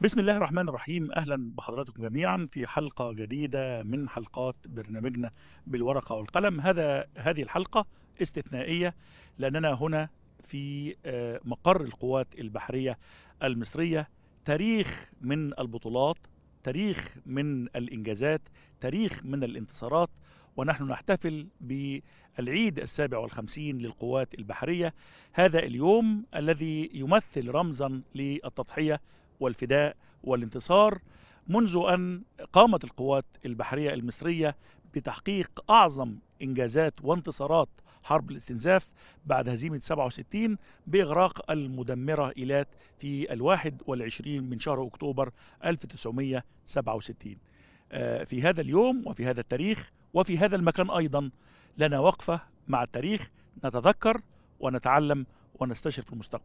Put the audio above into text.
بسم الله الرحمن الرحيم اهلا بحضراتكم جميعا في حلقه جديده من حلقات برنامجنا بالورقه والقلم هذا هذه الحلقه استثنائيه لاننا هنا في آه، مقر القوات البحريه المصريه تاريخ من البطولات تاريخ من الانجازات تاريخ من الانتصارات ونحن نحتفل بالعيد السابع والخمسين للقوات البحرية هذا اليوم الذي يمثل رمزا للتضحية والفداء والانتصار منذ أن قامت القوات البحرية المصرية بتحقيق أعظم إنجازات وانتصارات حرب الاستنزاف بعد هزيمة 67 بإغراق المدمرة إيلات في الواحد والعشرين من شهر أكتوبر 1967 آه، في هذا اليوم وفي هذا التاريخ وفي هذا المكان أيضا لنا وقفة مع التاريخ نتذكر ونتعلم ونستشرف المستقبل